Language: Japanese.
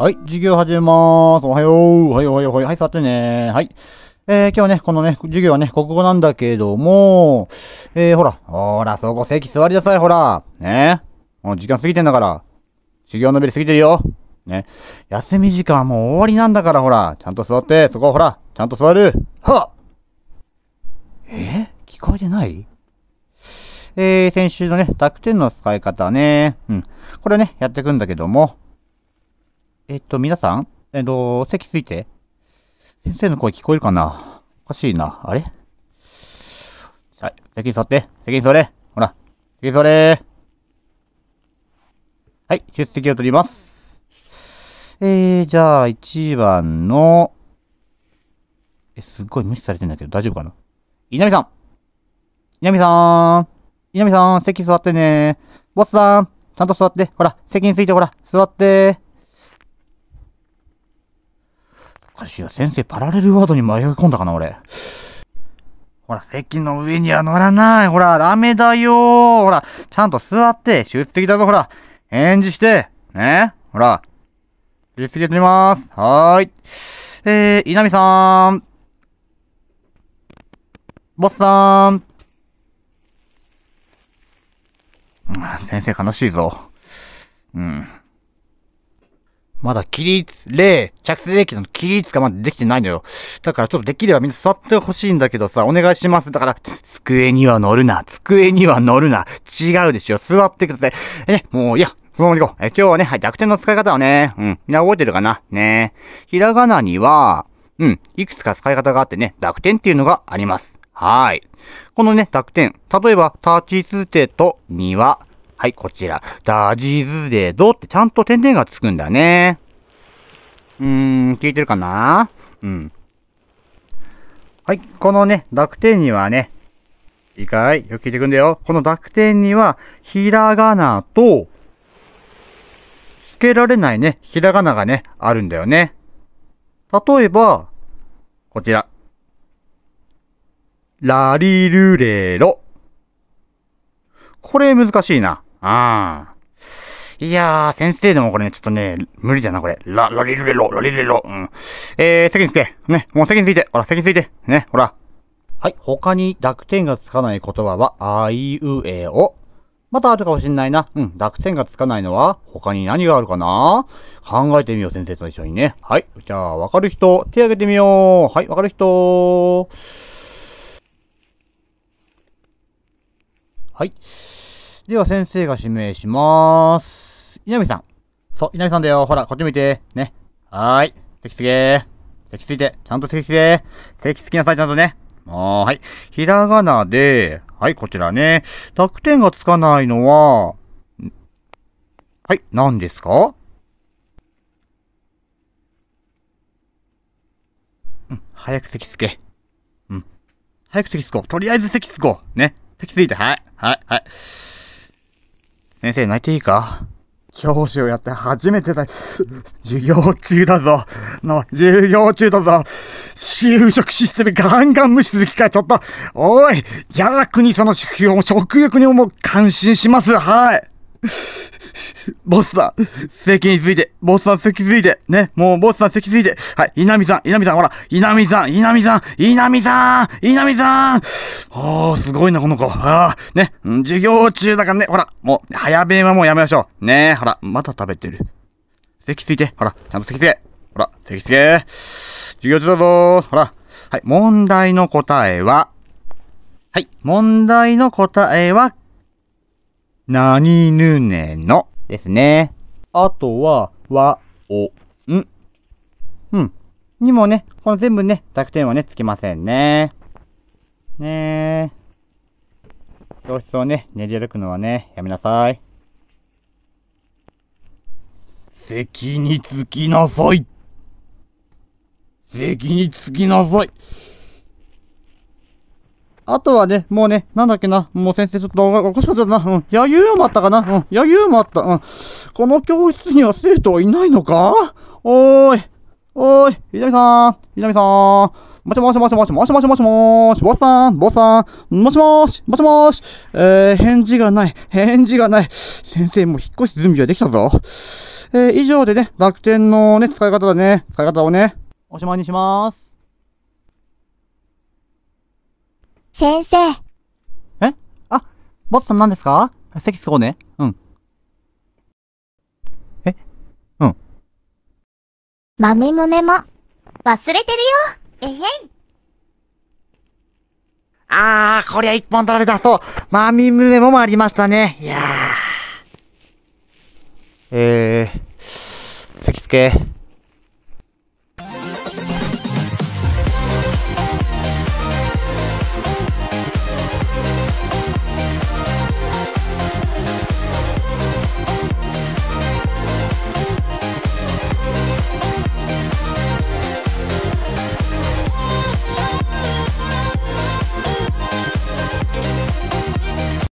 はい、授業始めまーす。おはよう。はい、おはよう、おはよう。はい、さてねー。はい。えー、今日はね、このね、授業はね、国語なんだけども、えー、ほら、ほら、そこ席座りなさい、ほら。ねもう時間過ぎてんだから。授業のべり過ぎてるよ。ね。休み時間もう終わりなんだから、ほら。ちゃんと座って、そこ、ほら。ちゃんと座る。はえ聞こえてないえー、先週のね、濁点の使い方ね。うん。これね、やっていくんだけども。えっと、皆さんえっと、席ついて。先生の声聞こえるかなおかしいな。あれはい。席に座って。席に座れ。ほら。席に座れはい。出席を取ります。えー、じゃあ、1番の、え、すっごい無視されてんだけど、大丈夫かな稲見さん稲見さん稲見さん、席座ってねボスさん、ちゃんと座って。ほら、席についてほら、座っておかしいよ。先生、パラレルワードに迷い込んだかな、俺。ほら、席の上には乗らない。ほら、ダメだよほら、ちゃんと座って、出席だぞ、ほら。返事して。ねほら。出席やってみます。はーい。えー、稲見さーん。ボスさーん。先生悲しいぞ。うん。まだ起立、例、着席駅の起立がまだできてないのよ。だからちょっとできればみんな座ってほしいんだけどさ、お願いします。だから、机には乗るな、机には乗るな、違うでしょ、座ってください。え、ね、もういや、そのまま行こう。え、今日はね、はい、濁点の使い方はね、うん、みんな覚えてるかなねひらがなには、うん、いくつか使い方があってね、濁点っていうのがあります。はい。このね、濁点。例えば、立ちつてとには、はい、こちら。ダジズデドってちゃんと点々がつくんだね。うーん、聞いてるかなうん。はい、このね、濁点にはね、いいかいよく聞いてくんだよ。この濁点には、ひらがなと、つけられないね、ひらがながね、あるんだよね。例えば、こちら。ラリルレロ。これ難しいな。ああ。いやー、先生でもこれね、ちょっとね、無理じゃな、これ。ラ、ラリルレロ、ラリルレロ。うん。えー、席につけ。ね、もう席について。ほら、席について。ね、ほら。はい、他に濁点がつかない言葉は、あいうえお。またあるかもしんないな。うん、濁点がつかないのは、他に何があるかな考えてみよう、先生と一緒にね。はい、じゃあ、わかる人、手挙げてみよう。はい、わかる人。はい。では先生が指名しまーす。稲見さん。そう、稲見さんだよ。ほら、こっち見て。ね。はーい。席つけー。席ついて。ちゃんと席つけー。席つきなさい、ちゃんとね。はーい。ひらがなで、はい、こちらね。濁点がつかないのは、はい、何ですかうん、早く席つけ。うん。早く席つこう。とりあえず席つこう。ね。席ついて、はい、はい、はい。先生泣いていいか教師をやって初めてだ。授業中だぞ。の、授業中だぞ。就職システムガンガン無視する機会ちょっと。おい、やらくにその職業も食欲にも感心します。はい。ボスさん、席について、ボスさん席ついて、ね、もうボスさん席ついて、はい、稲見さん、稲見さん、ほら、稲見さん、稲見さん、稲見さん、稲見さんあー、すごいな、この子。あー、ね、授業中だからね、ほら、もう、早弁はもうやめましょう。ねほら、また食べてる。席ついて、ほら、ちゃんと席つけ。ほら、席つけ。授業中だぞー、ほら。はい、問題の答えは、はい、問題の答えは、なにぬねのですね。あとは、わ、お、ん。うん。にもね、この全部ね、濁点はね、つきませんね。ねえ。教室をね、練り歩くのはね、やめなさい。席につきなさい。席につきなさい。あとはね、もうね、なんだっけな、もう先生ちょっと動画がおかしかったな、うん、野球もあったかな、うん、野球もあった、うん。この教室には生徒はいないのかおーい、おーい、ひなみさん、ひなみさん。もしもしもしもしもしもしもしもし、坊さん、坊さん、もしもし、もしもし、えー、返事がない、返事がない。先生もう引っ越し準備はできたぞ。えー、以上でね、楽天のね、使い方だね、使い方をね、おしまいにします。先生。えあ、ボッツさん何ですか席つこね。うん。えうん。マミムメも、忘れてるよ。えへん。あー、こりゃ一本取られた。そう。マミムメモもありましたね。いやー。えー、席付け。